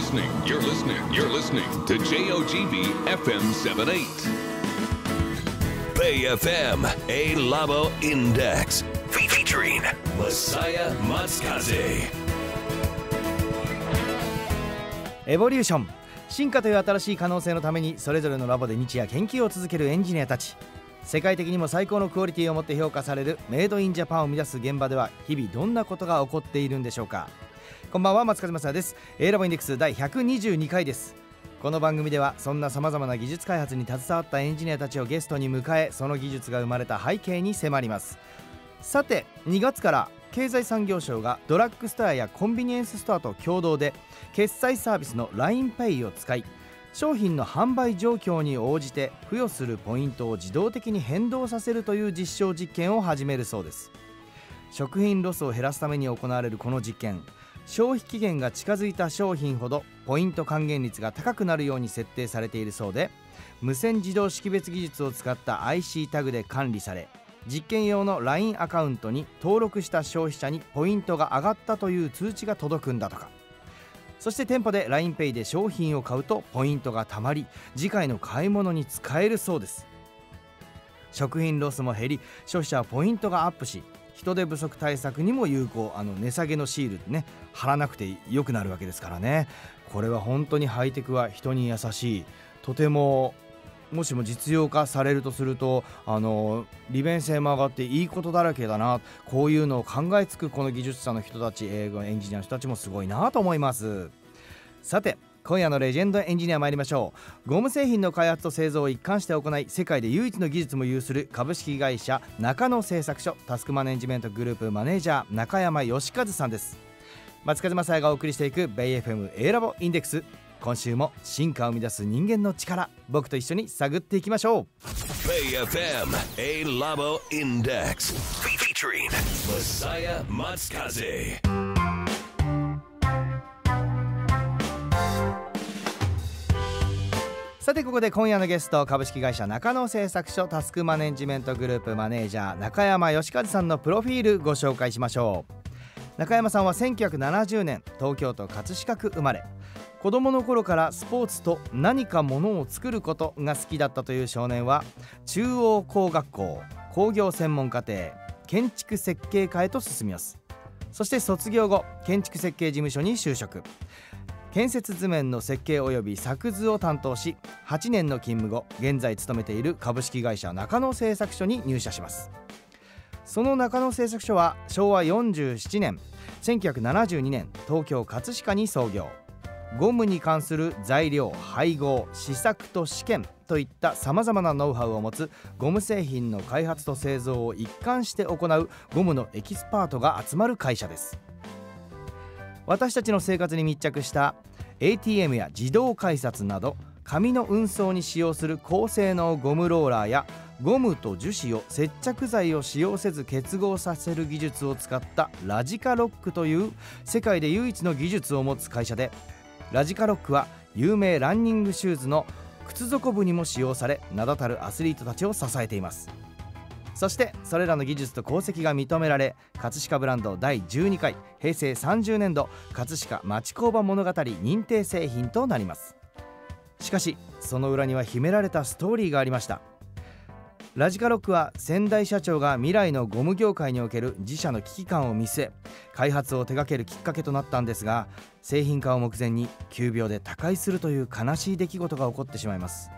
listening, you're listening, you're listening to JOGB FM 78. Bay FM, A Labo Index, featuring Messiah Matsukaze. エボリューション進化という新しい可能性のためにそれぞれのラボで日夜研究を続けるエンジニアたち世界的にも最高のクオリティを持って評価されるメイドインジャパンを生み出す現場では日々どんなことが起こっているんでしょうかこんばんは松風正です A ラボインデックス第122回ですこの番組ではそんなさまざまな技術開発に携わったエンジニアたちをゲストに迎えその技術が生まれた背景に迫りますさて2月から経済産業省がドラッグストアやコンビニエンスストアと共同で決済サービスの LINEPay を使い商品の販売状況に応じて付与するポイントを自動的に変動させるという実証実験を始めるそうです食品ロスを減らすために行われるこの実験消費期限が近づいた商品ほどポイント還元率が高くなるように設定されているそうで無線自動識別技術を使った IC タグで管理され実験用の LINE アカウントに登録した消費者にポイントが上がったという通知が届くんだとかそして店舗で LINEPay で商品を買うとポイントがたまり次回の買い物に使えるそうです食品ロスも減り消費者はポイントがアップし人手不足対策にも有効あの値下げのシールね貼らなくてよくなるわけですからねこれは本当にハイテクは人に優しいとてももしも実用化されるとするとあの利便性も上がっていいことだらけだなこういうのを考えつくこの技術者の人たちエンジニアの人たちもすごいなと思いますさて今夜のレジェンドエンジニア参りましょうゴム製品の開発と製造を一貫して行い世界で唯一の技術も有する株式会社中野製作所タスクマネジメントグループマネージャー中山義和さんです松風正也がお送りしていく b a y FM A ラボインデックス今週も進化を生み出す人間の力僕と一緒に探っていきましょう BayFM A Labo i n d e featuring Masaya Matsukaze さてここで今夜のゲスト株式会社中野製作所タスクマネジメントグループマネージャー中山義和さんのプロフィールご紹介しましょう中山さんは1970年東京都葛飾区生まれ子供の頃からスポーツと何かものを作ることが好きだったという少年は中央工学校工業専門課程建築設計科へと進みますそして卒業後建築設計事務所に就職建設図面の設計及び作図を担当し8年の勤務後現在勤めている株式会社中野製作所に入社しますその中野製作所は昭和47年1972年東京葛飾に創業ゴムに関する材料配合試作と試験といったさまざまなノウハウを持つゴム製品の開発と製造を一貫して行うゴムのエキスパートが集まる会社です私たちの生活に密着した ATM や自動改札など紙の運送に使用する高性能ゴムローラーやゴムと樹脂を接着剤を使用せず結合させる技術を使ったラジカロックという世界で唯一の技術を持つ会社でラジカロックは有名ランニングシューズの靴底部にも使用され名だたるアスリートたちを支えていますそしてそれらの技術と功績が認められ葛飾ブランド第12回平成30年度葛飾町工場物語認定製品となりますしかしその裏には秘められたストーリーがありましたラジカロックは先代社長が未来のゴム業界における自社の危機感を見据え開発を手掛けるきっかけとなったんですが製品化を目前に急病で他界するという悲しい出来事が起こってしまいます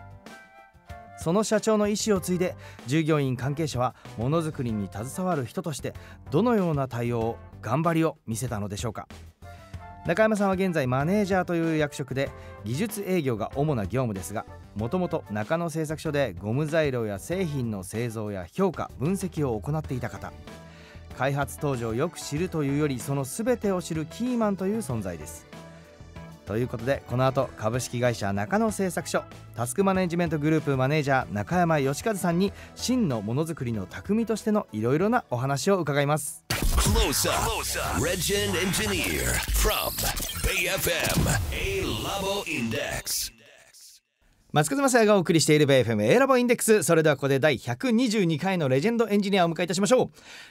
その社長の意思を継いで従業員関係者はものづくりに携わる人としてどのような対応を頑張りを見せたのでしょうか中山さんは現在マネージャーという役職で技術営業が主な業務ですがもともと中野製作所でゴム材料や製品の製造や評価分析を行っていた方開発当時をよく知るというよりその全てを知るキーマンという存在ですということでこの後株式会社中野製作所タスクマネジメントグループマネージャー中山義和さんに真のものづくりの匠としてのいろいろなお話を伺います。Close up. Close up. Legend Engineer from BFM A Labo Index. 松風正也がお送りしているベイフェムエラボインデックスそれではここで第122回のレジェンドエンジニアをお迎えいたしましょう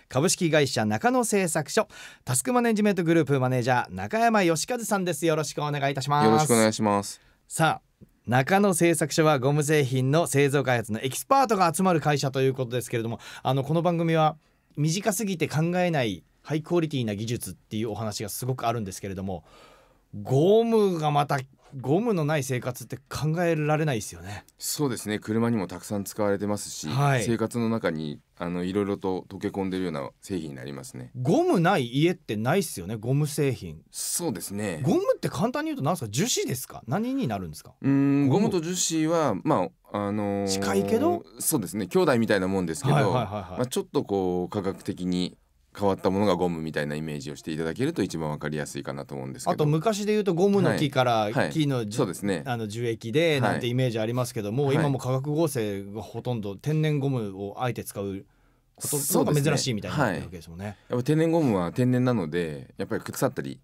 株式会社中野製作所タスクマネジメントグループマネージャー中山義和さんですよろしくお願いいたしますよろしくお願いしますさあ中野製作所はゴム製品の製造開発のエキスパートが集まる会社ということですけれどもあのこの番組は短すぎて考えないハイクオリティな技術っていうお話がすごくあるんですけれどもゴムがまたゴムのない生活って考えられないですよねそうですね車にもたくさん使われてますし、はい、生活の中にあのいろいろと溶け込んでるような製品になりますねゴムない家ってないですよねゴム製品そうですねゴムって簡単に言うと何ですか樹脂ですか何になるんですかうんゴムと樹脂はまああのー、近いけどそうですね兄弟みたいなもんですけど、まあ、ちょっとこう科学的に変わったものがゴムみたいなイメージをしていただけると一番わかりやすいかなと思うんですけどあと昔で言うとゴムの木から木の,、あの樹液でなんてイメージありますけども、今も化学合成がほとんど天然ゴムをあえて使うことが珍しいみたいなわけですもんね、ねはい、やっぱ天然ゴムは天然なのでやっぱり腐ったり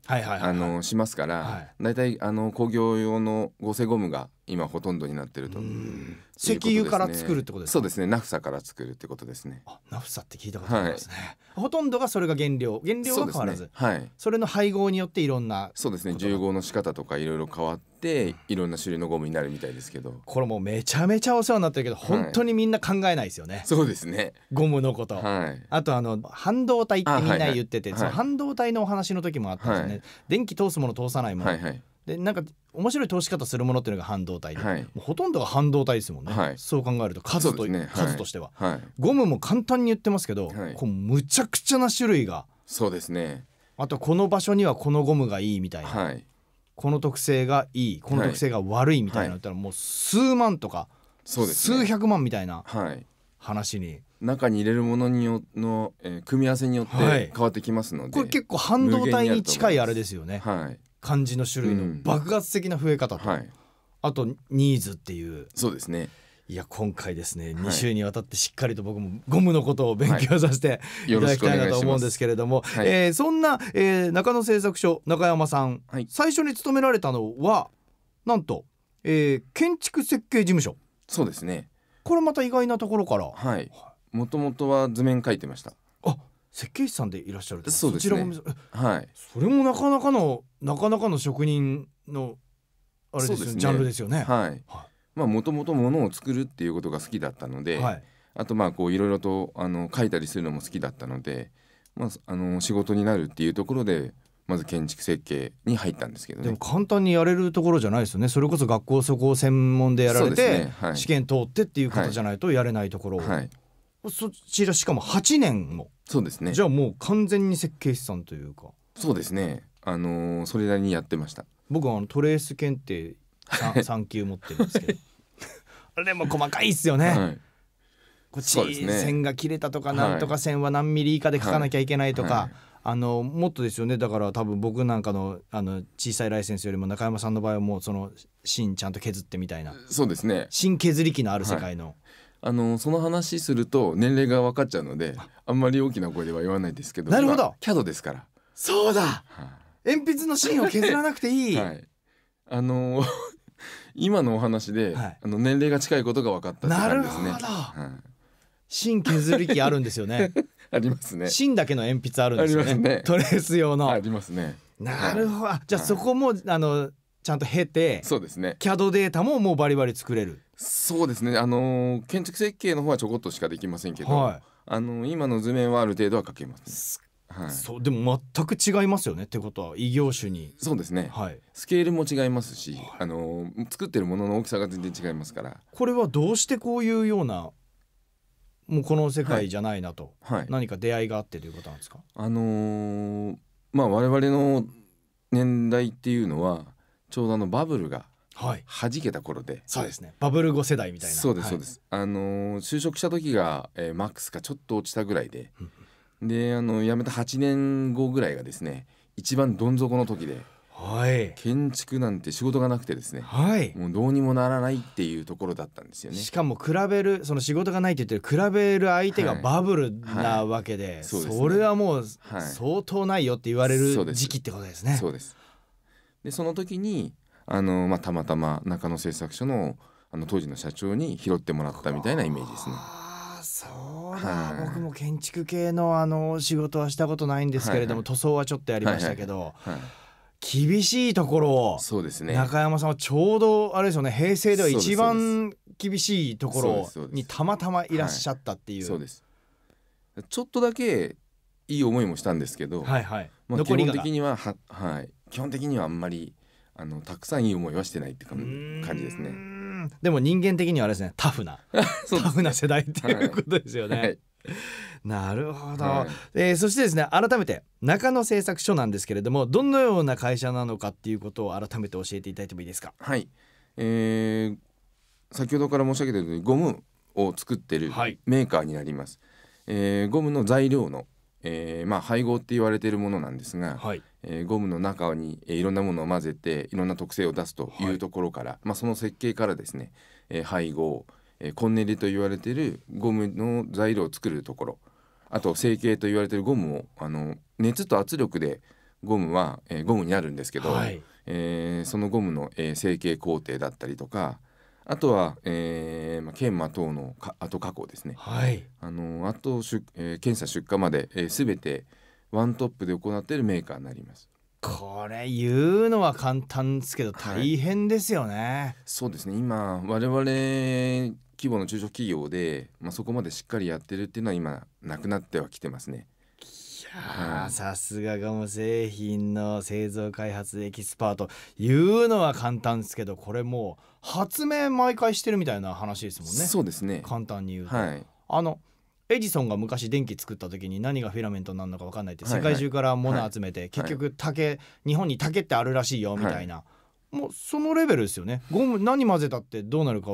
しますから、はい、大体あの工業用の合成ゴムが今ほとんどになってると、ね、石油から作るってことですそうですねナフサから作るってことですねナフサって聞いたことありますね、はい、ほとんどがそれが原料原料は変わらず、ね、はい、それの配合によっていろんなそうですね重合の仕方とかいろいろ変わっていろんな種類のゴムになるみたいですけどこれもうめちゃめちゃお世話になってるけど本当にみんな考えないですよね、はい、そうですねゴムのこと、はい、あとあの半導体ってみんな言ってて、はいはい、その半導体のお話の時もあったんですね、はい、電気通すもの通さないもの、はいはいでなんか面白い投資方するものっていうのが半導体で、はい、もうほとんどが半導体ですもんね、はい、そう考えると数と、ね、数としては、はい、ゴムも簡単に言ってますけど、こうむちゃくちゃな種類がそうですねあとこの場所にはこのゴムがいいみたいな、この特性がいいこの特性が悪いみたいなのったらもう数万とか、ね、数百万みたいな話に。中に入れるものによの、えー、組み合わせによって変わってきますので、これ結構半導体に近いあれですよね。はい、感じの種類の爆発的な増え方と、うんはい、あとニーズっていうそうですねいや今回ですね、はい、2週にわたってしっかりと僕もゴムのことを勉強させて、はい、いただきたいなと思うんですけれども、はい、えー、そんな、えー、中野製作所中山さん、はい、最初に勤められたのはなんと、えー、建築設計事務所そうですねこれまた意外なところからはいもともとは図面書いてました設計士さんでいらっしゃるそうです、ね、そちらも、はい、それもなかなかのなかなかの職人のあれですよね、ね、ジャンルですよね。はい、まあもとものを作るっていうことが好きだったので、はい、あとまあこういろいろとあの書いたりするのも好きだったので、まああの仕事になるっていうところで。まず建築設計に入ったんですけど、ね、でも簡単にやれるところじゃないですよねそれこそ学校そこを専門でやられて、ねはい、試験通ってっていう方じゃないとやれないところを、はい、そちらしかも8年もそうですねじゃあもう完全に設計士さんというかそうですねあのーそれなりにやってました僕はあのトレース検定 3, 三級持ってるんですけど あれでも細かいっすよね、はいこっち、そ線が切れたとかなんとか線は何ミリ以下で書かなきゃいけないとか、はいあのもっとですよねだから多分僕なんかのあの小さいライセンスよりも中山さんの場合はもうその芯ちゃんと削ってみたいなそうですね芯削り機のある世界の、あのその話すると年齢が分かっちゃうのであんまり大きな声では言わないですけどなるほどキャドですからそうだ、はい、鉛筆の芯を削らなくていい、はい、あの 今のお話で、はい、あの年齢が近いことが分かったって感じですねなるほど、芯削り器あるんですよね ありますね芯だけの鉛筆あるんですよね、ね、トレース用のありますねなるほど、じゃあそこも、あのちゃんと経てそうですねキャドデータももうバリバリ作れるそうですねあの建築設計の方はちょこっとしかできませんけど、はい、あの今の図面はある程度は書けます、ね、はい、そうでも全く違いますよねってことは異業種にそうですね、はい、スケールも違いますし、あの作ってるものの大きさが全然違いますからこれはどうしてこういうようなもうこの世界じゃないなと、はい、何か出会いがあってということなんですか、あのー、まあ我々の年代っていうのはちょうどあのバブルがはいけた頃でそうですねバブル後世代みたいなそうですそうです、はい、あの就職した時が、えー、マックスかちょっと落ちたぐらいでであの辞めた8年後ぐらいがですね一番どん底の時で。はい、建築なんて仕事がなくてですね、はい、もうどうにもならないっていうところだったんですよねしかも比べるその仕事がないって言ってる比べる相手がバブルなわけではいはいそでね、それはもう相当ないよって言われる時期ってことですね。そうですでその時にあの、まあ、たまたま中野製作所のあの当時の社長に拾ってもらったみたいなイメージですね。そうだ、はい、僕も建築系のあの仕事はしたことないんですけれども、はいはい、塗装はちょっとやりましたけど。はいはいはい厳しいところをそうです、ね、中山さんはちょうどあれですよね平成では一番厳しいところにたまたまいらっしゃったっていう、そうです、ちょっとだけいい思いもしたんですけど、はいはいまあ、基本的にはは、はい、基本的にはあんまりあのたくさんいい思いはしてないって感じですねでも人間的にはあれですねタフな タフな世代っていうことですよね、はいはいなるほど、はい、えー、そしてですね改めて中野製作所なんですけれどもどのような会社なのかっていうことを改めて教えていただいてもいいですかはい、えー、先ほどから申し上げたようにゴムを作ってるメーカーになります、はい、えー、ゴムの材料のえーまあ、配合って言われているものなんですが、はい、えー、ゴムの中に、えー、いろんなものを混ぜていろんな特性を出すというところから、はい、まあ、その設計からですね、えー、配合、えー、コンネリと言われているゴムの材料を作るところあと成形と言われているゴムをあの熱と圧力でゴムは、えー、ゴムになるんですけど、はい、えー、そのゴムの、えー、成形工程だったりとかあとは、えーまあ、研磨等のか後加工ですね、はい、あのあとえー、検査出荷まで、えー、全てワントップで行っているメーカーになりますこれ言うのは簡単ですけど大変ですよね、はい、そうですね今我々規模の中小企業で、まあ、そこまでしっかりやってるっていうのは今なくなってはきてますね。いさすがガム製品の製造開発エキスパート言うのは簡単ですけどこれもう発明毎回してるみたいな話ですもんねそうですね簡単に言うと、はい、あのエジソンが昔電気作った時に何がフィラメントになるのか分かんないって世界中から物集めて、結局竹、日本に竹ってあるらしいよみたいな、もうそのレベルですよねゴム何混ぜたってどうなるか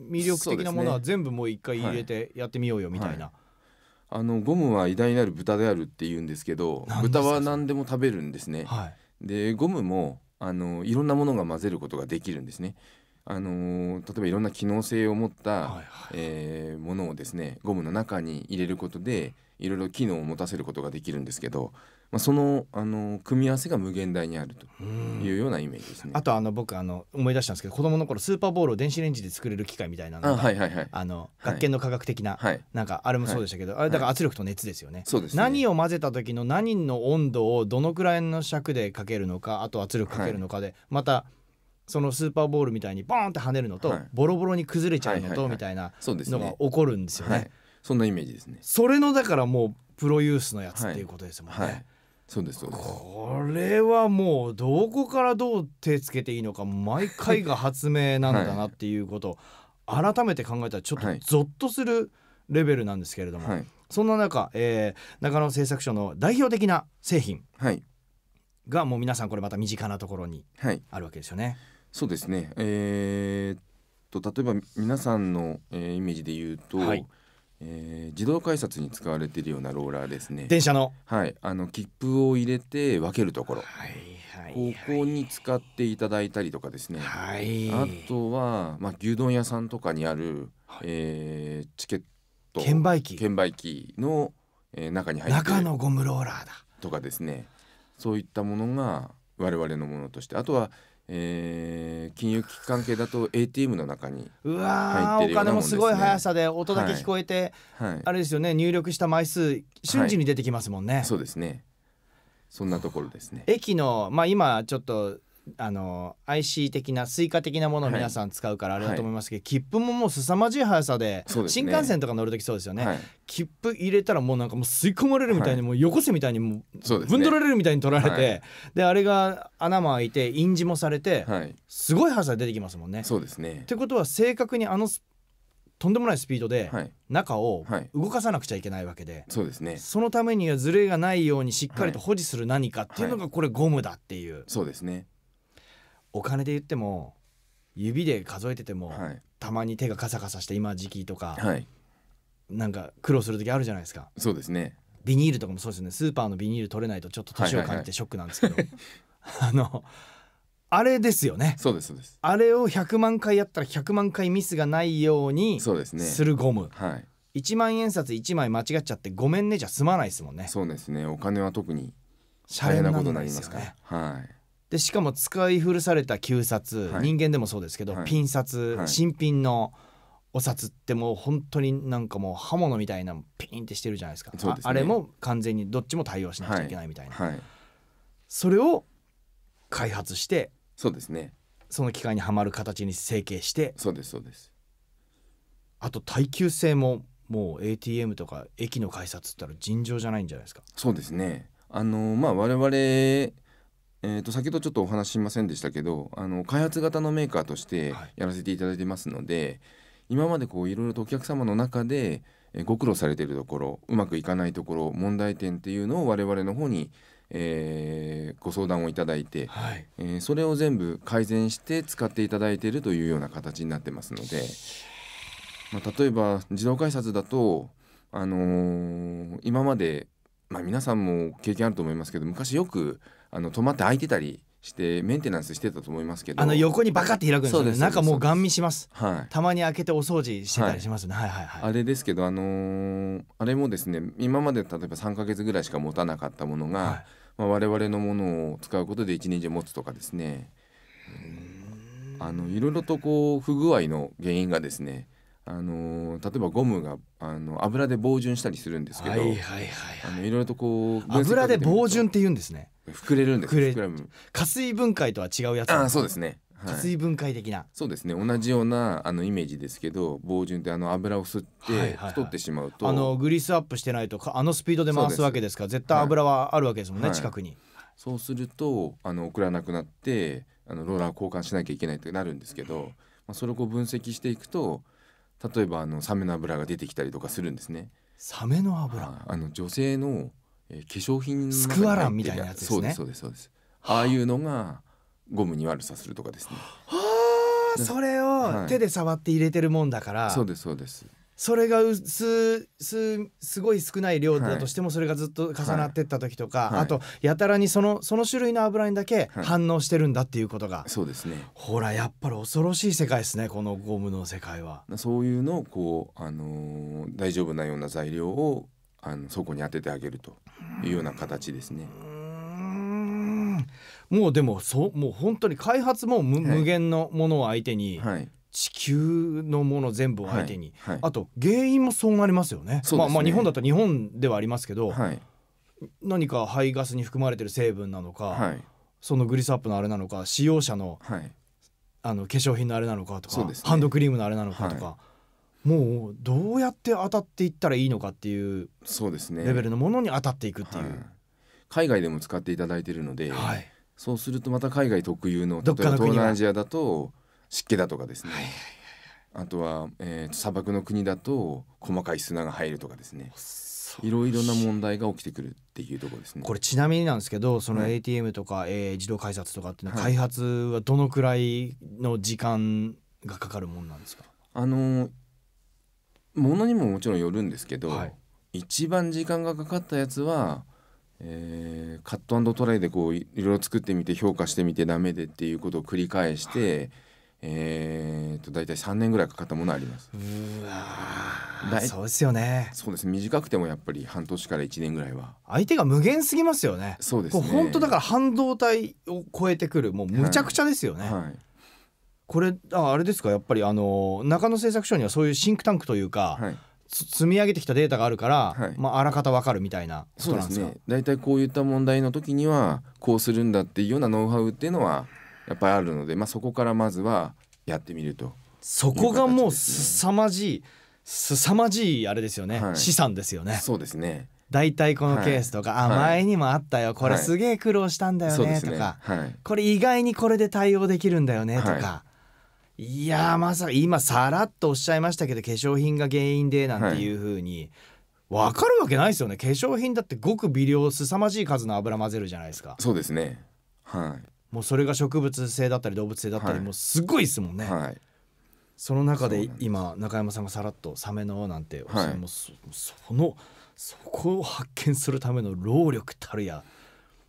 魅力的なものは全部もう一回入れてやってみようよみたいな。あのゴムは偉大なる豚であるって言うんですけど豚は何でも食べるんですね、はい、でゴムもあのいろんなものが混ぜることができるんですねあのー、例えばいろんな機能性を持った、はいはい、えー、ものをですねゴムの中に入れることでいろいろ機能を持たせることができるんですけど、まあ、その、あのー、組み合わせが無限大にあるというようなイメージですね。あとあの僕あの思い出したんですけど子供の頃スーパーボールを電子レンジで作れる機械みたいなのが、はいはい、あの学研の科学的な、はい、なんかあれもそうでしたけど、あれだから圧力と熱ですよね。そうですね何を混ぜた時の何の温度をどのくらいの尺でかけるのかあと圧力かけるのかで、またそのスーパーボールみたいにボーンって跳ねるのと、はい、ボロボロに崩れちゃうのとみたいなのが起こるんですよね。はい、そんなイメージですね。それのだからもうプロユースのやつっていうことですもんね。はい、そうですそうですこれはもうどこからどう手つけていいのか毎回が発明なんだなっていうことを改めて考えたらちょっとゾッとするレベルなんですけれども、そんな中、えー、中野製作所の代表的な製品がもう皆さんこれまた身近なところにあるわけですよね。そうですねえー、と例えば皆さんの、えー、イメージで言うと、はい、えー、自動改札に使われているようなローラーですね電車のはいあの切符を入れて分けるところ、はいはい、はい、ここに使っていただいたりとかですね、はい、あとは、まあ、牛丼屋さんとかにある、はい、えー、チケット券売機券売機の、えー、中に入って中のゴムローラーだとかですねそういったものが我々のものとしてあとはえー、金融機関係だと ATM の中にうわお金もすごい速さで音だけ聞こえて、はいあれですよね入力した枚数瞬時に出てきますもんね、そうですねそんなところですね駅のまあ今ちょっとあの IC 的なスイカ的なものを皆さん使うからあれだと思いますけど、はい、切符ももう凄まじい速さで、ね、新幹線とか乗る時そうですよね、はい、切符入れたらもうなんかもう吸い込まれるみたいに、はい、もうよこせみたいにもうぶん取られるみたいに取られて、で、ね、あれが穴も開いて印字もされて、すごい速さで出てきますもんね。そうですねってことは正確にあのとんでもないスピードで中を動かさなくちゃいけないわけで、はいはい、そうですねそのためにはズレがないようにしっかりと保持する何かっていうのがこれゴムだっていう、はい、そうですねお金で言っても指で数えてても、はい、たまに手がカサカサして今時期とか、はい、なんか苦労する時あるじゃないですかそうですねビニールとかもそうですねスーパーのビニール取れないとちょっと年を感じてショックなんですけど、はいはいはい、あのあれですよねそうですそうですあれを100万回やったら100万回ミスがないようにするゴム、ね、はい、1万円札1枚間違っちゃってごめんねじゃ済まないですもんねそうですねお金は特に大変なことになりますから、ね、はいでしかも使い古された旧札、はい、人間でもそうですけど、はい、ピン札、はい、新品のお札ってもう本当になんかもう刃物みたいなピンってしてるじゃないですか、ね、あれも完全にどっちも対応しなくちゃいけないみたいな、それを開発してそうですねその機械にはまる形に成形してそうですそうですあと耐久性ももう ATM とか駅の改札ったら尋常じゃないんじゃないですかそうですねあのまあ我々えー、と先ほどちょっとお話ししませんでしたけどあの開発型のメーカーとしてやらせていただいてますので、はい、今までこういろいろとお客様の中でご苦労されているところうまくいかないところ問題点っていうのを我々の方に、えー、ご相談をいただいて、はい、えー、それを全部改善して使っていただいているというような形になってますので、まあ、例えば自動改札だと、あのー、今まで、まあ、皆さんも経験あると思いますけど昔よくあの止まって開いてたりしてメンテナンスしてたと思いますけどあの横にバカって開くんですよね中もうガン見します、はい、たまに開けてお掃除してたりしますね、はい、はいはいはいあれですけどあのー、あれもですね今まで例えば3か月ぐらいしか持たなかったものが、はい、まあ、我々のものを使うことで1日持つとかですねあのいろいろとこう不具合の原因がですねあの例えばゴムがあの油で防潤したりするんですけど、はいはいはい、あのいろいろとこう油で防潤って言うんですね膨れるんです膨れ加水分解とは違うやつあそうですね、はい、加水分解的なそうですね同じようなあのイメージですけど防潤ってあの油を吸って太ってしまうと、あのグリスアップしてないとあのスピードで回すわけですから絶対油はあるわけですもんね、はい、近くに、そうするとあの送らなくなってあのローラー交換しなきゃいけないってなるんですけど、まあ、それをこう分析していくと例えばあのサメの油が出てきたりとかするんですね。サメの油、はあの女性の、えー、化粧品の。スクワランみたいなやつ、ね、そうですそうですそうです。ああいうのがゴムに悪さするとかですね。はあ、それを手で触って入れてるもんだから。そうですそうです。それがすすすごい少ない量だとしてもそれがずっと重なってった時とか、はい、あとやたらにそのその種類の油にだけ反応してるんだっていうことが、はい、そうですねほらやっぱり恐ろしい世界ですねこのゴムの世界は。そういうのをこう、あのー、大丈夫なような材料をあのそこに当ててあげるというような形ですね。もうでもそもう本当に開発も無はい、無限のものを相手に、はい、地球のもの全部を相手に、はいはい、あと原因もそうなりますよね、ね、まあ、まあ日本だったら日本ではありますけど、はい、何か排ガスに含まれてる成分なのか、そのグリスアップのあれなのか使用者の,、あの化粧品のあれなのかとか、ね、ハンドクリームのあれなのかとか、もうどうやって当たっていったらいいのかっていうそうですねレベルのものに当たっていくっていう。海外でも使っていただいてるので、そうするとまた海外特有の例えば東南アジアだと。湿気だとかですね、はいはいはい、あとは、えー、砂漠の国だと細かい砂が入るとかですねいろいろな問題が起きてくるっていうところですね。これちなみになんですけど、その ATM とか、はい、えー、自動改札とかっていうのは開発はどのくらいの時間がかかるもんなんですか。あのものにももちろんよるんですけど、はい、一番時間がかかったやつは。えー、カットトライでこういろいろ作ってみて評価してみてダメでっていうことを繰り返して、はいえーと、大体3年ぐらいかかったものありますそうですよねそうです短くてもやっぱり半年から1年ぐらいは相手が無限すぎますよねそうですね本当だから半導体を超えてくるもうむちゃくちゃですよね、はいはい、これああれですかやっぱりあの中野製作所にはそういうシンクタンクというか、はい、積み上げてきたデータがあるから、はい、まあ、あらかたわかるみたいなことなんですかそうですね大体こういった問題の時にはこうするんだっていうようなノウハウっていうのはやっぱりあるので、まあ、そこからまずはやってみると、そこがもう凄まじい凄まじいあれですよね、はい、資産ですよねそうですね大体このケースとか、はい、あ前にもあったよこれすげえ苦労したんだよねとか、はいこれ意外にこれで対応できるんだよねとか、いやまさか今さらっとおっしゃいましたけど化粧品が原因でなんていうふうに、は分かるわけないですよね化粧品だってごく微量凄まじい数の油混ぜるじゃないですかそうですねはいもうそれが植物性だったり動物性だったり、はい、もうすごいですもんね、はい、その中で今中山さんがさらっとサメのなんて、はい、もそのそこを発見するための労力たるや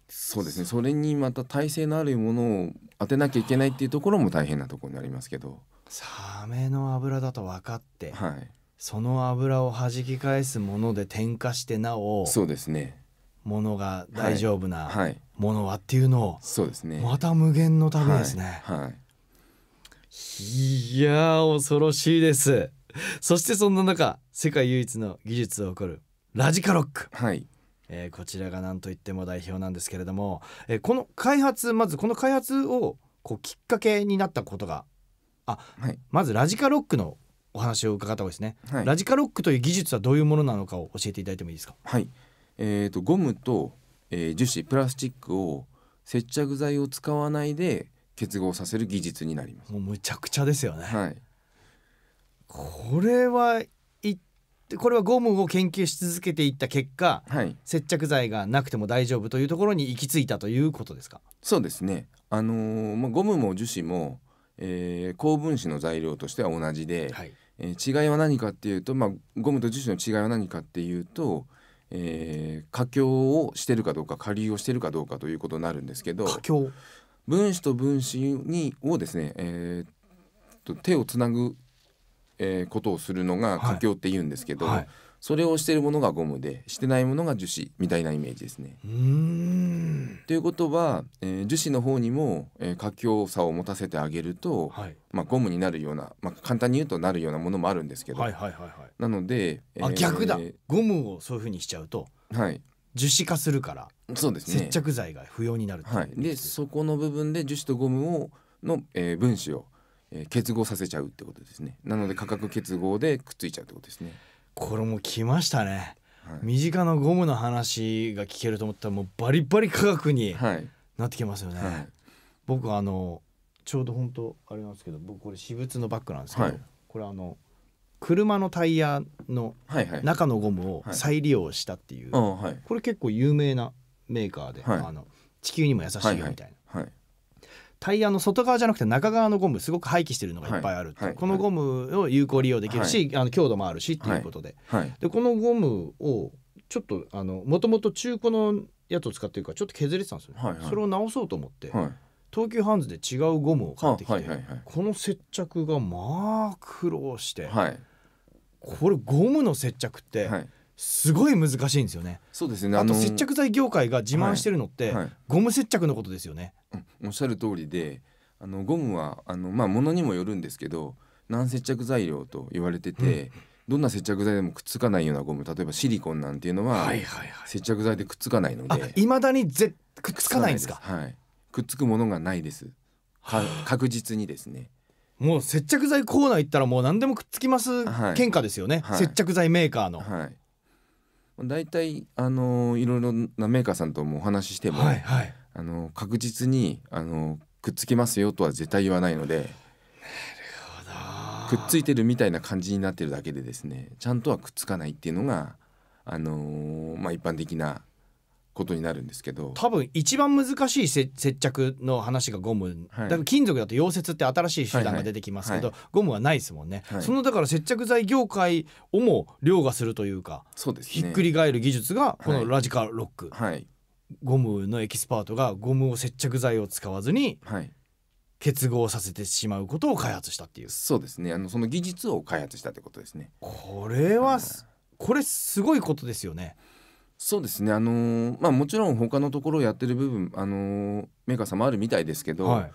そうですねそれにまた耐性のあるものを当てなきゃいけないっていうところも大変なところになりますけどサメの油だと分かって、はい、その油をはじき返すもので点火してなおそうですねものが大丈夫な、はい、はいものはっていうのをそうですねまた無限の旅ですね、はい、はい、いや恐ろしいですそしてそんな中世界唯一の技術を誇るラジカロック、はいえー、こちらが何といっても代表なんですけれども、えー、この開発まずこの開発をこうきっかけになったことがあ、はい、まずラジカロックのお話を伺った方がいいですね、はい、ラジカロックという技術はどういうものなのかを教えていただいてもいいですかはいえーとゴムとえー、樹脂プラスチックを接着剤を使わないで結合させる技術になりますもうむちゃくちゃですよね、はい、これはいこれはゴムを研究し続けていった結果、はい、接着剤がなくても大丈夫というところに行き着いたということですかそうですねあのー、まあ、ゴムも樹脂も、えー、高分子の材料としては同じで、はい、えー、違いは何かっていうと、まあ、ゴムと樹脂の違いは何かっていうとえー、佳境をしてるかどうか下流をしてるかどうかということになるんですけど分子と分子にをですね、えー、と手をつなぐ、えー、ことをするのが佳境って言うんですけど、はいはい、それをしているものがゴムでしてないものが樹脂みたいなイメージですね。ということは、えー、樹脂の方にも、えー、活況さを持たせてあげると、はい、まあ、ゴムになるような、まあ、簡単に言うとなるようなものもあるんですけど、はいはいはいはい、なので、えー、逆だゴムをそういうふうにしちゃうと、はい、樹脂化するからそうです、ね、接着剤が不要になるはい、でそこの部分で樹脂とゴムをの、えー、分子を、えー、結合させちゃうってことですねなので価格結合でくっついちゃうってことですね。これも来ましたね、はい、身近なゴムの話が聞けると思ったらもうバリバリ科学になってきますよね、はいは僕あのちょうど本当あれなんですけど僕これ私物のバッグなんですけど、これあの車のタイヤの中のゴムを再利用したっていう、これ結構有名なメーカーで、あの地球にも優しいよみたいな、タイヤの外側じゃなくて中側のゴムすごく廃棄してるのがいっぱいある、いはい、このゴムを有効利用できるし、あの強度もあるしっていうことで,、でこのゴムをちょっとあのもともと中古のやつを使ってるからちょっと削れてたんですよ、ね、はいはい、それを直そうと思って、はい、東急ハンズで違うゴムを買ってきて、はいはいはい、この接着がまあ苦労して、はい、これゴムの接着ってすごい難しいんですよね。そうですねあと接着剤業界が自慢してるのって、ゴム接着のことですよね。おっしゃる通りであのゴムはあの、まあ、ものにもよるんですけど何接着材料と言われてて、どんな接着剤でもくっつかないようなゴム例えばシリコンなんていうのは,、接着剤でくっつかないのでいまだにぜくっつかないんですかはい、くっつくものがないです確実にですねもう接着剤コーナー行ったらもう何でもくっつきます喧嘩ですよね、はい、接着剤メーカーの。はい大体、あのー、いろいろなメーカーさんともお話ししても、はいはい、あの確実にあのくっつきますよとは絶対言わないのでくっついてるみたいな感じになってるだけでですねちゃんとはくっつかないっていうのが、あのー、まあ、一般的なことになるんですけど多分一番難しい接着の話がゴム、はい、だから金属だと溶接って新しい手段が出てきますけど、はいはい、ゴムはないですもんね、はい、そのだから接着剤業界をも凌駕するというかそうです、ね、ひっくり返る技術がこのラジカロック、はいゴムのエキスパートがゴムを接着剤を使わずに結合させてしまうことを開発したっていう、はい、そうですねあのその技術を開発したってことですねこれはこれすごいことですよねそうですねあのー、まあもちろん他のところをやってる部分あのー、メーカーさんもあるみたいですけど、はい、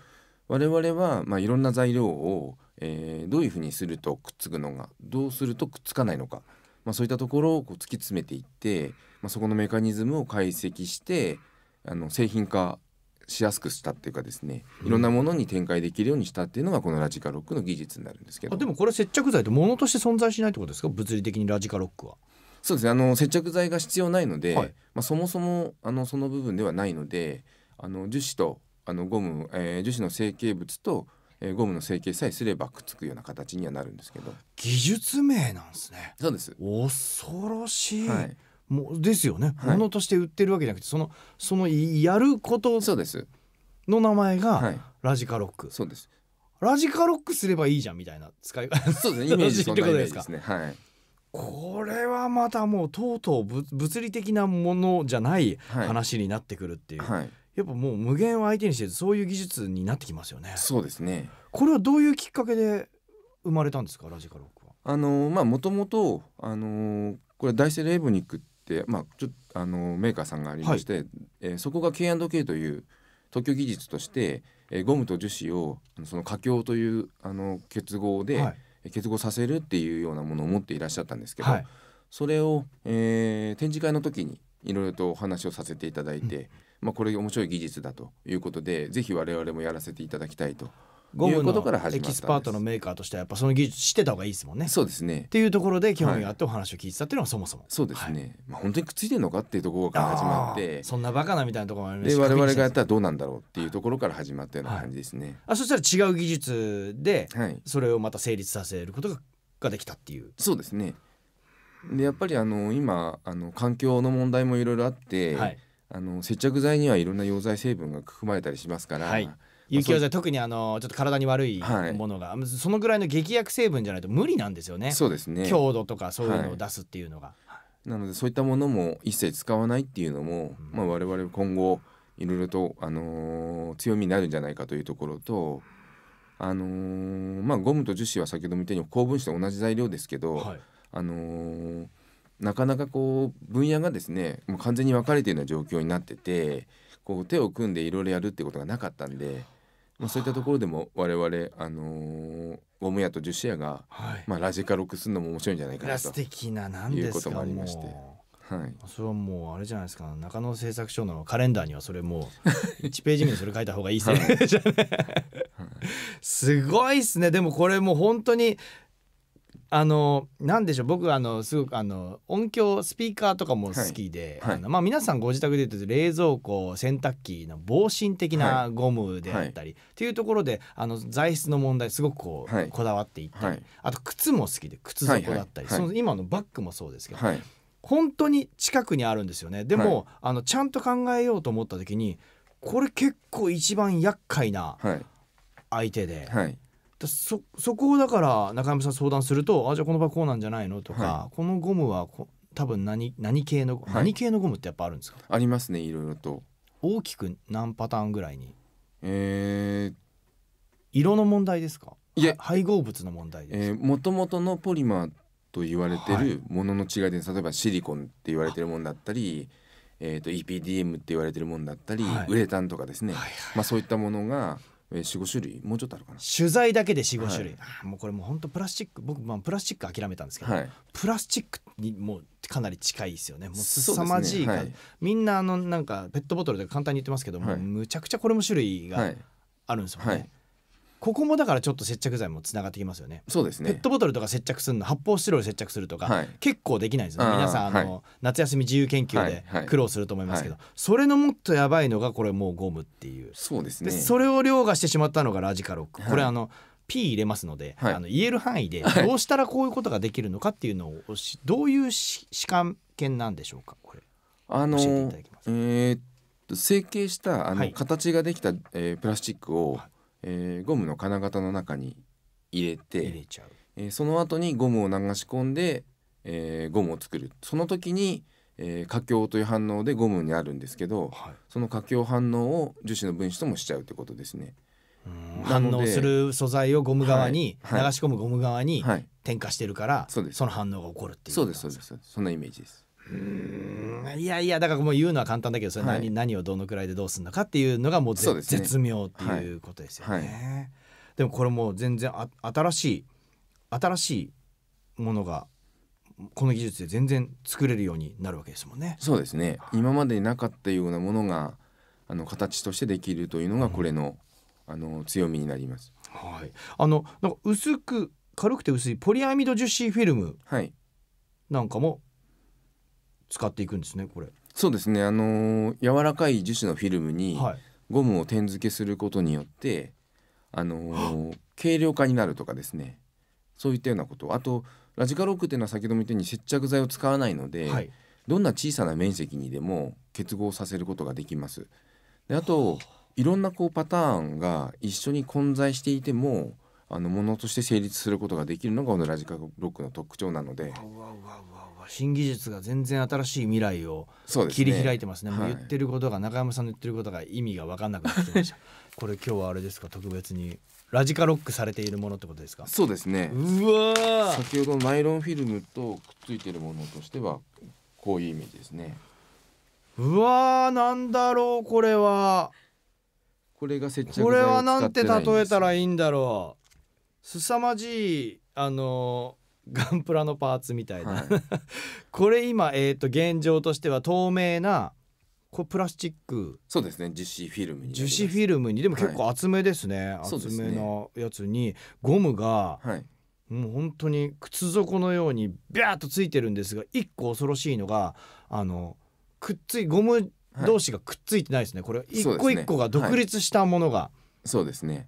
我々は、まあ、いろんな材料を、えー、どういうふうにするとくっつくのがどうするとくっつかないのか、まあ、そういったところをこう突き詰めていってまあ、そこのメカニズムを解析してあの製品化しやすくしたっていうかですねいろんなものに展開できるようにしたっていうのがこのラジカロックの技術になるんですけど、うん、でもこれ接着剤ってものとして存在しないってことですか物理的にラジカロックは。そうですねあの接着剤が必要ないので、はい、まあ、そもそもあのその部分ではないのであの樹脂とあのゴム、えー、樹脂の成形物と、えー、ゴムの成形さえすればくっつくような形にはなるんですけど技術名なんですねそうです恐ろしい、はいもですよね、はい、ものとして売ってるわけじゃなくてそのそのやることの名前がラジカロック、はい、そうですラジカロックすればいいじゃんみたいな使い方 そうですねイメージってことですねはいこれはまたもうとうとう物理的なものじゃない話になってくるっていう、はいやっぱもう無限を相手にしてそういう技術になってきますよね。そうですねこれはどういうきっかけで生まれたんですかラジカロックは。あのまあもともとあのー、これダイセルエボニックっ、まあ、ちょあのメーカーさんがありまして、はい、えー、そこが K&K という特許技術として、えー、ゴムと樹脂をその佳境というあの結合で、はい、結合させるっていうようなものを持っていらっしゃったんですけど、はい、それを、えー、展示会の時にいろいろとお話をさせていただいて、うん、まあ、これ面白い技術だということでぜひ我々もやらせていただきたいとゴムのエキスパートのメーカーとしてはやっぱその技術知ってた方がいいですもんね。そうですねっていうところで興味があってお話を聞いてたっていうのはそもそも。そうですね、はい、まあ、本当にくっついてるのかっていうところから始まってそんなバカなみたいなところもありますで我々がやったらどうなんだろうっていうところから始まったような感じですね。はい、あそしたら違う技術でそれをまた成立させることがができたっていう。そうですねでやっぱりあの今あの環境の問題もいろいろあって、はい、あの接着剤にはいろんな溶剤成分が含まれたりしますから。はい有機溶剤特にあのちょっと体に悪いものが、はい、そのぐらいの劇薬成分じゃないと無理なんですよねそうですね強度とかそういうのを出すっていうのが、はい、なのでそういったものも一切使わないっていうのも、うん、まあ、我々今後いろいろと、あのー、強みになるんじゃないかというところと、あのー、まあ、ゴムと樹脂は先ほども言ったように高分子と同じ材料ですけど、はい、あのー、なかなかこう分野がですねもう完全に分かれているような状況になっててこう手を組んでいろいろやるってことがなかったんで。まあ、そういったところでも我々、あのー、ウムヤと樹脂屋が、はい、まあ、ラジカルクするのも面白いんじゃないかなということもありまして。はい、それはもうあれじゃないですか中野製作所のカレンダーにはそれもう1 ページ目にそれ書いた方がいいですね。すごいっすねでもこれもう本当にあの何でしょう僕あのすごくあの音響スピーカーとかも好きで、はいあのまあ、皆さんご自宅で言うと冷蔵庫洗濯機の防振的なゴムであったり、はい、っていうところであの材質の問題すごくこう、こだわっていったり、あと靴も好きで靴底だったり、その今のバッグもそうですけど、本当に近くにあるんですよねでも、あのちゃんと考えようと思った時にこれ結構一番厄介な相手で。そそこをだから中山さん相談すると「あじゃあこの場こうなんじゃないの?」とか、はい、このゴムはこ多分何何系の、はい、何系のゴムってやっぱあるんですかありますねいろいろと。大きく何パターンぐらいにえー、色の問題ですかいや配合物の問題ですもともとのポリマーと言われてるものの違いで、はい、例えばシリコンって言われてるものだったりえーと、EPDM って言われてるものだったり、はい、ウレタンとかですね、はいはい、まあ、そういったものがえー、45種類もうちょっとあるかな取材だけで45種類、はい、もうこれもう本当プラスチック僕、まあ、プラスチック諦めたんですけど、はい、プラスチックにもうかなり近いですよねもうまじい、ねはい、みんなあのなんかペットボトルで簡単に言ってますけども、はい、むちゃくちゃこれも種類があるんですよね。ここもだからちょっと接着剤もつながってきますよねそうですねペットボトルとか接着するの発泡スチロール接着するとか、はい、結構できないですね皆さんあの、はい、夏休み自由研究で苦労すると思いますけど、はい、それのもっとやばいのがこれもうゴムっていうそうですねそれを凌駕してしまったのがラジカロックこれあの、P 入れますので、はい、あの言える範囲でどうしたらこういうことができるのかっていうのをし、はい、どういうし士官犬なんでしょうかこれあの教えていただきまー、えと成形したあの、はい、形ができた、えー、プラスチックを、えー、ゴムの金型の中に入れて入れちゃう、えー、その後にゴムを流し込んで、えー、ゴムを作るその時に、えー、という反応でゴムにあるんですけど、はい、その過強反応を樹脂の分子ともしちゃうってことですね。反応する素材をゴム側に、流し込むゴム側に、点火してるから、その反応が起こるっていうそうですそうですそんなイメージですうんいやいやだからもう言うのは簡単だけどそれ何はい、何をどのくらいでどうするのかっていうのがもう、ね、絶妙っていうことですよね。はいはい、でもこれもう全然あ新しい新しいものがこの技術で全然作れるようになるわけですもんね。そうですね今までになかったようなものがあの形としてできるというのがこれのうん、あの強みになります。はい、あのなんか薄く軽くて薄いポリアミド樹脂フィルムなんかも使っていくんですねこれ。そうですねあのー、柔らかい樹脂のフィルムにゴムを点付けすることによって、あのー、軽量化になるとかですねそういったようなことあとラジカロックっていうのは先ほども言ったように接着剤を使わないので、はい、どんな小さな面積にでも結合させることができます。であといろんなこうパターンが一緒に混在していてもあのものとして成立することができるのがこのラジカロックの特徴なので。わわわ新技術が全然新しい未来を切り開いてますね、ね、言ってることが、はい、中山さんの言ってることが意味が分かんなくなってきました これ今日はあれですか特別にラジカロックされているものってことですかそうですねうわ先ほどナイロンフィルムとくっついてるものとしてはこういうイメージですねうわーなんだろうこれはこれが接着剤これはなんて例えたらいいんだろう凄まじいあのガンプラのパーツみたいな、はい、これ今、えーと、現状としては透明なこれプラスチックそうですね樹脂フィルムに樹脂フィルムにでも結構厚めですね、はい、厚めのやつにゴムが、はい、もう本当に靴底のようにビャーっとついてるんですが一個恐ろしいのがあのくっついゴム同士がくっついてないですね、これ一個一個が独立したものが、そうですね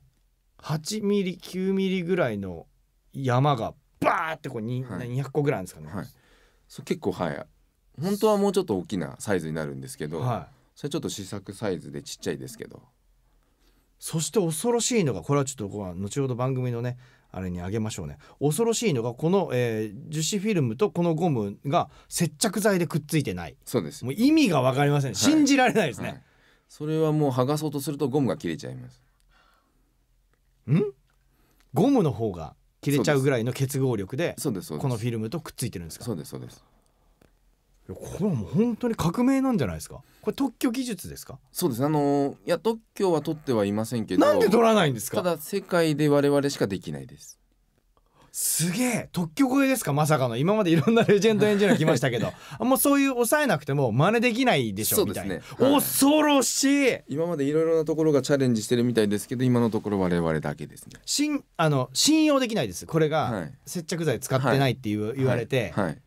8ミリ9ミリぐらいの山がバーってこう、はい、200個ぐらいあるんですかね、はい、そう結構はい本当はもうちょっと大きなサイズになるんですけど、はい、それちょっと試作サイズでちっちゃいですけどそして恐ろしいのがこれはちょっと後ほど番組のねあれにあげましょうね恐ろしいのがこの、えー、樹脂フィルムとこのゴムが接着剤でくっついてないそうですもう意味が分かりません、はい、信じられないですね、はい、それはもう剥がそうとするとゴムが切れちゃいますんゴムの方が切れちゃうぐらいの結合力でこのフィルムとくっついてるんですかそうですそうですこれもう本当に革命なんじゃないですかこれ特許技術ですかそうですあのいや特許は取ってはいませんけどなんで取らないんですかただ世界で我々しかできないですすげえ特許超えですかまさかの今までいろんなレジェンドエンジニア来ましたけど あもうそういう抑えなくても真似できないでしょうみたいな、ねはい、恐ろしい今までいろいろなところがチャレンジしてるみたいですけど今のところ我々だけですねしんあの信用できないですこれが接着剤使ってないって言,、はい、言われて、はい、はい、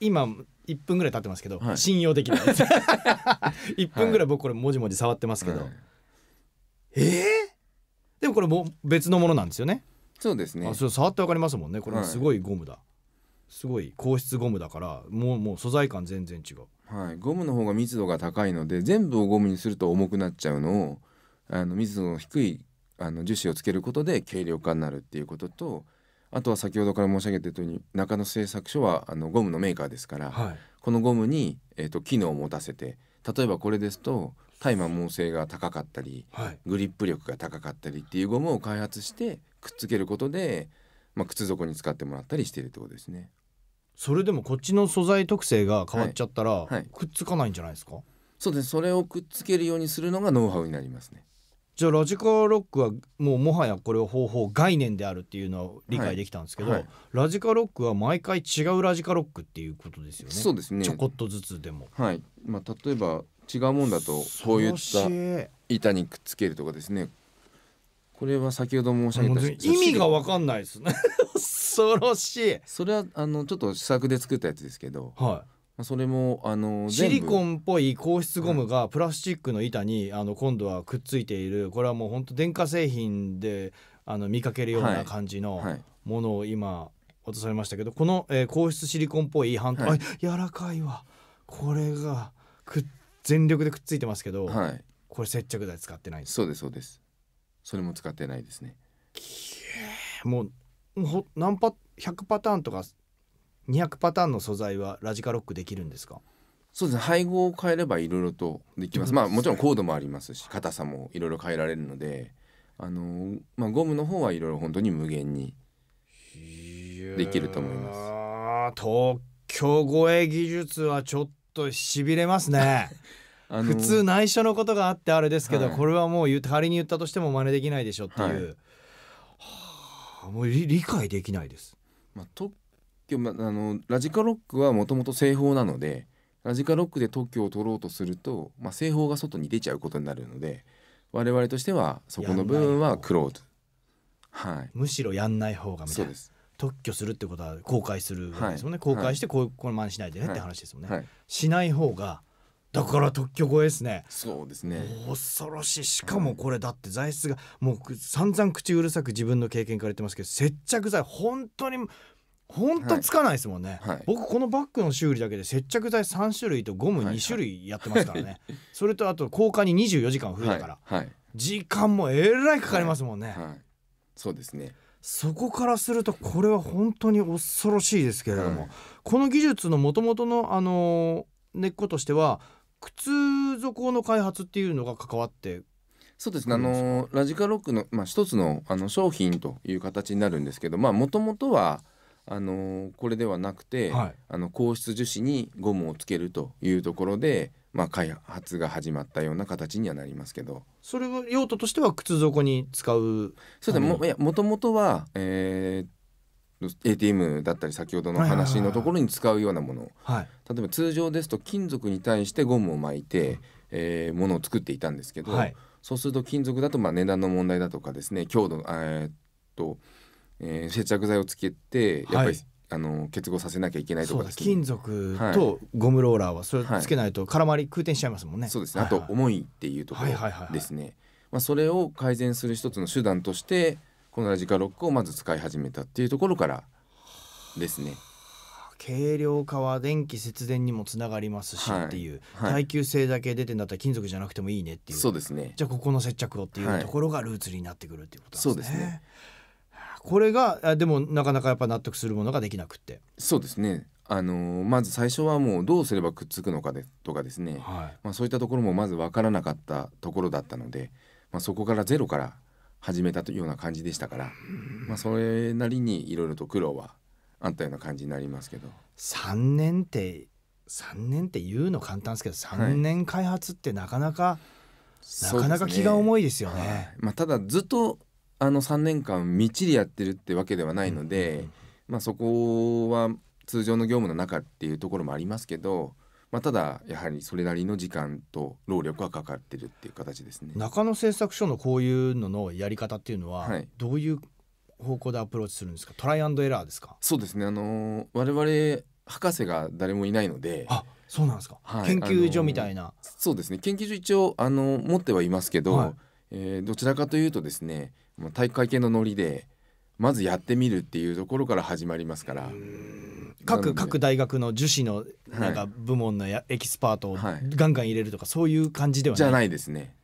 今1分ぐらい経ってますけど、はい、信用できない1 分ぐらい僕これもじもじ触ってますけど、はい、えー、でもこれも別のものなんですよねそうですねあそれ触ってわかりますもんねこれすごいゴムだ、はい、すごい硬質ゴムだからもうもう素材感全然違うはいゴムの方が密度が高いので全部をゴムにすると重くなっちゃうのをあの密度の低いあの樹脂をつけることで軽量化になるっていうこととあとは先ほどから申し上げてたように中野製作所はあのゴムのメーカーですから、はい、このゴムに、えーと機能を持たせて例えばこれですとタイマー耗性が高かったり、はい、グリップ力が高かったりっていうゴムを開発してくっつけることで、まあ、靴底に使ってもらったりしているってことですね。それでもこっちの素材特性が変わっちゃったら、はいはい、くっつかないんじゃないですかそうですそれをくっつけるようにするのがノウハウになりますねじゃあラジカロックはもうもはやこれを方法概念であるっていうのは理解できたんですけど、はい、ラジカロックは毎回違うラジカロックっていうことですよねそうですねちょこっとずつでもはい、まあ、例えば違うもんだとこういった板にくっつけるとかですねこれは先ほど申し上げた意味が分かんないですね 恐ろしいそれはあのちょっと試作で作ったやつですけど、はい、それもあのシリコンっぽい硬質ゴムがプラスチックの板に、はい、あの今度はくっついているこれはもう本当電化製品であの見かけるような感じのものを今渡されましたけどこの、えー、硬質シリコンっぽい半、はい、柔らかいわこれがくっ全力でくっついてますけど、はい、これ接着剤使ってないそうですそうですそれも使ってないですねもうほ何パ100パターンとか200パターンの素材はラジカロックできるんですかそうですね配合を変えればいろいろとできますまあもちろんコードもありますし硬さもいろいろ変えられるのであの、まあ、ゴムの方はいろいろ本当に無限にできると思います東京護え技術はちょっとと痺れますね 普通内緒のことがあってあれですけど、はい、これはもう仮に言ったとしても真似できないでしょっていう、はい、もう理解できないです。まあ、特許、まあ、あのラジカロックはもともと製法なのでラジカロックで特許を取ろうとすると、まあ、製法が外に出ちゃうことになるので我々としてはそこの部分はクローズ。はい、むしろやんない方がみたいなそうです特許するってことは公開するわけですもんね、はい、公開してこうこの真似しないでねって話ですもんね、はいはい、しない方がだから特許超えですねそうですね恐ろしいしかもこれだって材質がもう散々口うるさく自分の経験から言ってますけど接着剤本当に本当つかないですもんね、僕このバッグの修理だけで接着剤3種類とゴム2種類やってますからね、それとあと交換に24時間増えたから、時間もえらいかかりますもんね、そうですねそこからするとこれは本当に恐ろしいですけれども、この技術のもともとの、あの根っことしては靴底の開発っていうのが関わってそうですねあのラジカロックの、まあ、一つのあの商品という形になるんですけどもともとはあのこれではなくて、はい、あの硬質樹脂にゴムをつけるというところでまあ、開発が始まったような形にはなりますけどそれは用途としては靴底に使うそうですねももともとは、えー ATM だったり先ほどの話のところに使うようなもの、はい、例えば通常ですと金属に対してゴムを巻いて、うん、えー、ものを作っていたんですけど、はい、そうすると金属だとまあ値段の問題だとかですね強度えー、っと、えー、接着剤をつけてやっぱり、はいあの結合させなきゃいけないとか金属とゴムローラーはそれつけないと絡まり空転しちゃいますもんね。そうですね、あと重いっていうところですね。まあ、それを改善する一つの手段としてこのラジカロックをまず使い始めたっていうところからですね。軽量化は電気節電にもつながりますしっていう、はいはい、耐久性だけ出てんだったら金属じゃなくてもいいねっていうそうですねじゃあここの接着をっていうところがルーツになってくるっていうことですね。はい、そうですねこれがでもなかなかやっぱ納得するものができなくてそうですねあのまず最初はもうどうすればくっつくのかでとかですね、はい、まあ、そういったところもまず分からなかったところだったので、まあ、そこからゼロから始めたというような感じでしたから、まあ、それなりにいろいろと苦労はあったような感じになりますけど3年って3年って言うの簡単ですけど3年開発ってなかなか、はい、なかなか気が重いですよね、ねはい、まあ、ただずっとあの3年間みっちりやってるってわけではないので、うんまあ、そこは通常の業務の中っていうところもありますけど、まあ、ただやはりそれなりの時間と労力はかかってるっていう形ですね中野製作所のこういうののやり方っていうのは、どういう方向でアプローチするんですかトライアンドエラーですかそうですねあの我々博士が誰もいないのであそうなんですか、はい、研究所みたいなそうですね研究所一応あの持ってはいますけど、はい、えー、どちらかというとですね体育会系のノリでまずやってみるっていうところから始まりますから。各各大学の樹脂のなんか部門のや、はい、エキスパートをガンガン入れるとか、はい、そういう感じではないじゃないですね。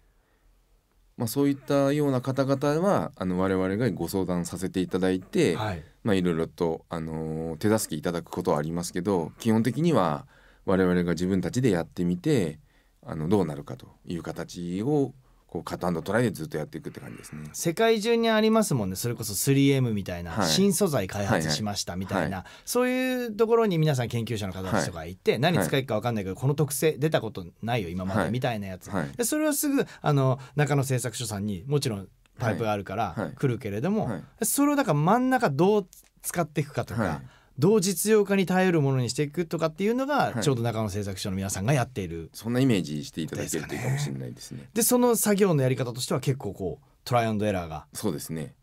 まあ、そういったような方々はあの我々がご相談させていただいて、はい、まあ、いろいろと、あのー、手助けいただくことはありますけど基本的には我々が自分たちでやってみてあのどうなるかという形をこうカットトライでずっとやっていくって感じですね世界中にありますもんねそれこそ 3M みたいな、はい、新素材開発しましたみたいな、はいはい、そういうところに皆さん研究者の方たちとかいて、はい、何使いか分かんないけど、この特性出たことないよ今までみたいなやつ、でそれをすぐあの中野製作所さんにもちろんパイプがあるから来るけれども、それをだから真ん中どう使っていくかとか。どう実用化に耐えるものにしていくとかっていうのが、ちょうど中野製作所の皆さんがやっている、そんなイメージしていただけるといいかもしれないですね。でその作業のやり方としては結構こうトライアンドエラーがそうですね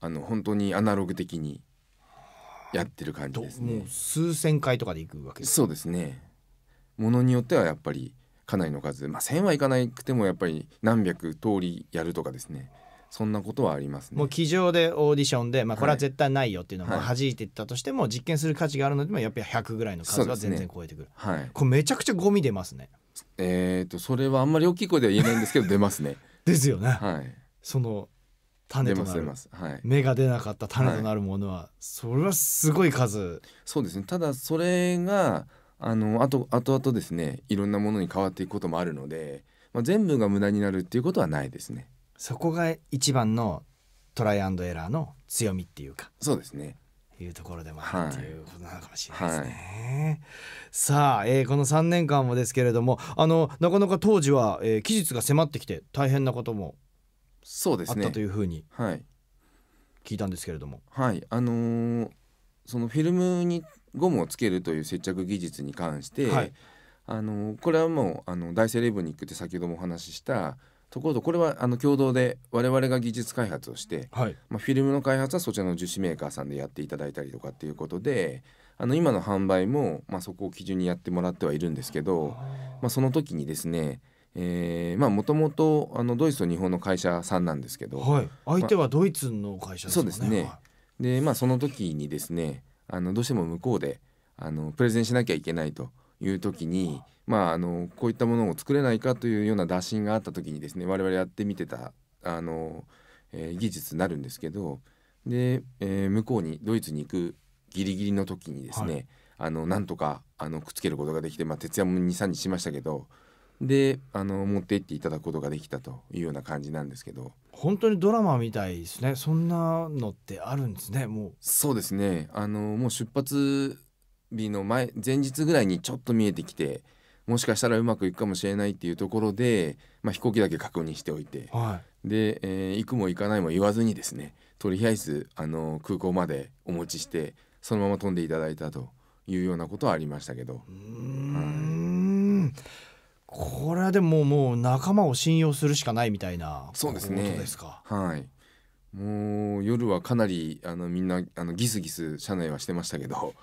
あの本当にアナログ的にやってる感じですね。数千回とかでいくわけそうですね。ものによってはやっぱりかなりの数、まあ、1,000はいかなくてもやっぱり何百通りやるとかですねそんなことはありますねもう机上でオーディションで、まあ、これは絶対ないよっていうのは弾いていったとしても、実験する価値があるのでもやっぱり100ぐらいの数は全然超えてくる、ね、はい、これめちゃくちゃゴミ出ますねえっ、ー、とそれはあんまり大きい声では言えないんですけど出ますねですよね、はい、その種となる、はい、芽が出なかった種となるものは、はい、それはすごい数そうですねただそれがあのあとあとあとですねいろんなものに変わっていくこともあるので、まあ、全部が無駄になるっていうことはないですねそこが一番のトライアンドエラーの強みっていうかそうですねいうところでもあるっていうことなのかもしれないですね。はいはい、さあ、えー、この3年間もですけれどもあのなかなか当時は、えー、期日が迫ってきて大変なこともそうですねあったというふうに聞いたんですけれども。はい、はい、あのー、そのフィルムにゴムをつけるという接着技術に関して、あのこれはもうあの大セレブニックって先ほどもお話ししたところとこれはあの共同で我々が技術開発をして、はい、まあ、フィルムの開発はそちらの樹脂メーカーさんでやっていただいたりとかっていうことであの今の販売も、まあ、そこを基準にやってもらってはいるんですけど、まあ、その時にですねえー、まあもともとドイツと日本の会社さんなんですけど、はい、相手はドイツの会社ですね、そうですね、でまあその時にですねあのどうしても向こうであのプレゼンしなきゃいけないという時にまあ、あのこういったものを作れないかというような打診があった時にですね我々やってみてたあの、えー、技術になるんですけどで、えー、向こうにドイツに行くギリギリの時にですね、はい、あのなんとかあのくっつけることができて、まあ、徹夜も23日しましたけどであの持って行っていただくことができたというような感じなんですけど本当にドラマみたいですねそんなのってあるんですねもうそうですねあのもう出発日の前前日ぐらいにちょっと見えてきてもしかしたらうまくいくかもしれないっていうところで、まあ、飛行機だけ確認しておいて、はい、で、えー、行くも行かないも言わずにですねとりあえずあの空港までお持ちしてそのまま飛んでいただいたというようなことはありましたけど。はい、これはでももう仲間を信用するしかないみたいなそうですねことですか。はい、もう夜はかなりあのみんなあのギスギス車内はしてましたけど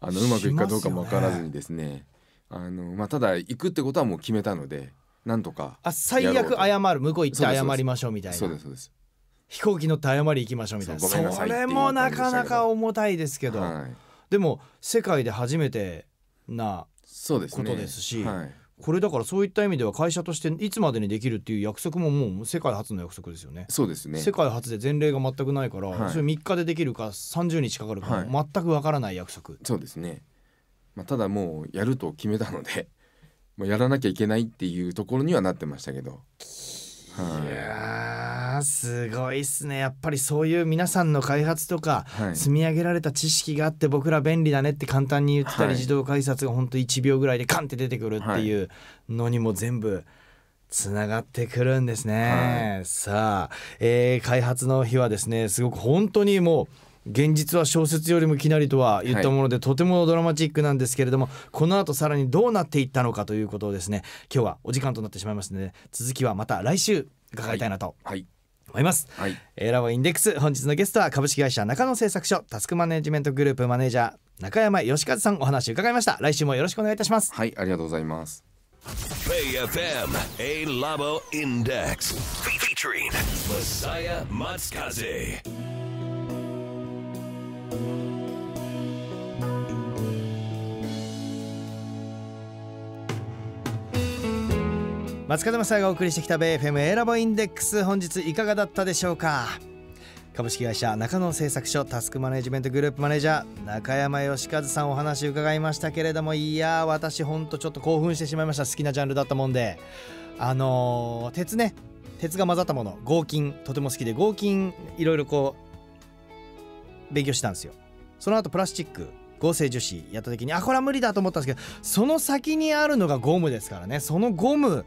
あのうまくいくかどうかも分からずにですねあのまあ、ただ行くってことはもう決めたのでなんとかあ最悪謝る向こう行って謝りましょうみたいなそうですそうです飛行機乗って謝り行きましょうみたいなそれもなかなか重たいですけど、はい、でも世界で初めてなことですし、ねはい、これだからそういった意味では会社としていつまでにできるっていう約束ももう世界初の約束ですよねそうですね世界初で前例が全くないから、はい、それ3日でできるか30日かかるか全くわからない約束、そうですねまあ、ただもうやると決めたので もうやらなきゃいけないっていうところにはなってましたけど。はい、いやすごいっすねやっぱりそういう皆さんの開発とか、はい、積み上げられた知識があって僕ら便利だねって簡単に言ってたり、はい、自動改札がほんと1秒ぐらいでカンって出てくるっていうのにも全部。つながってくるんですね、さあ、えー、開発の日はですねすごく本当にもう現実は小説よりもきなりとは言ったもので、はい、とてもドラマチックなんですけれどもこの後さらにどうなっていったのかということをですね今日はお時間となってしまいますので続きはまた来週伺いたいなと思います、はいはい、えラボインデックス本日のゲストは株式会社中野製作所タスクマネジメントグループマネージャー中山義和さんお話伺いました来週もよろしくお願いいたしますはいありがとうございます KFM A Labo Index featuring Masaya Matsukaze 松風正がお送りしてきた米 FM エラボインデックス本日いかがだったでしょうか株式会社中野製作所タスクマネジメントグループマネージャー中山義和さんお話伺いましたけれどもいや私ほんとちょっと興奮してしまいました好きなジャンルだったもんであのー、鉄ね鉄が混ざったもの合金とても好きで合金いろいろこう勉強したんですよその後プラスチック合成樹脂やった時にあこれは無理だと思ったんですけどその先にあるのがゴムですからねそのゴム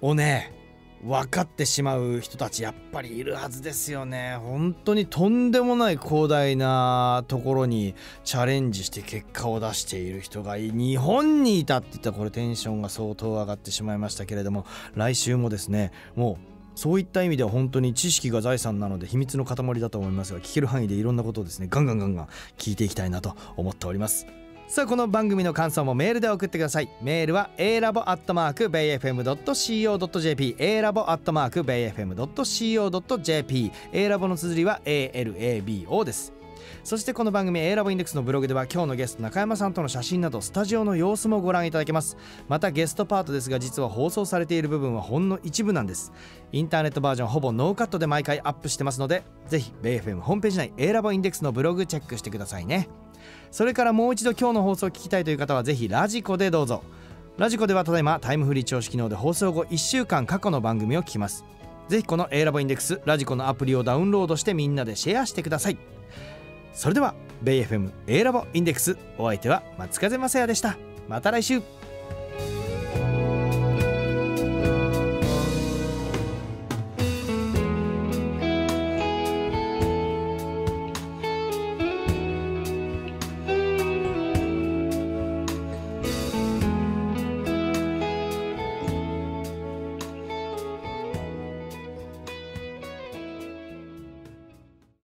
をね分かってしまう人たちやっぱりいるはずですよね本当にとんでもない広大なところにチャレンジして結果を出している人が日本にいたって言ったらこれテンションが相当上がってしまいましたけれども来週もですねもうそういった意味では本当に知識が財産なので秘密の塊だと思いますが聞ける範囲でいろんなことをですねガンガンガンガン聞いていきたいなと思っておりますさあこの番組の感想もメールで送ってくださいメールは a ラボアッ l a b o b a y f m c o j p a l a b o b a y f m c o j p a l a b の綴りは ALABO ですそしてこの番組 A ラボインデックスのブログでは今日のゲスト中山さんとの写真などスタジオの様子もご覧いただけますまたゲストパートですが実は放送されている部分はほんの一部なんですインターネットバージョンほぼノーカットで毎回アップしてますのでぜひ BFM ホームページ内 A ラボインデックスのブログチェックしてくださいねそれからもう一度今日の放送を聞きたいという方はぜひラジコでどうぞラジコではただいまタイムフリー聴取機能で放送後1週間過去の番組を聞きますぜひこの A ラボインデックスラジコのアプリをダウンロードしてみんなでシェアしてくださいそれでは BFM A ラボインデックスお相手は松風雅也でしたまた来週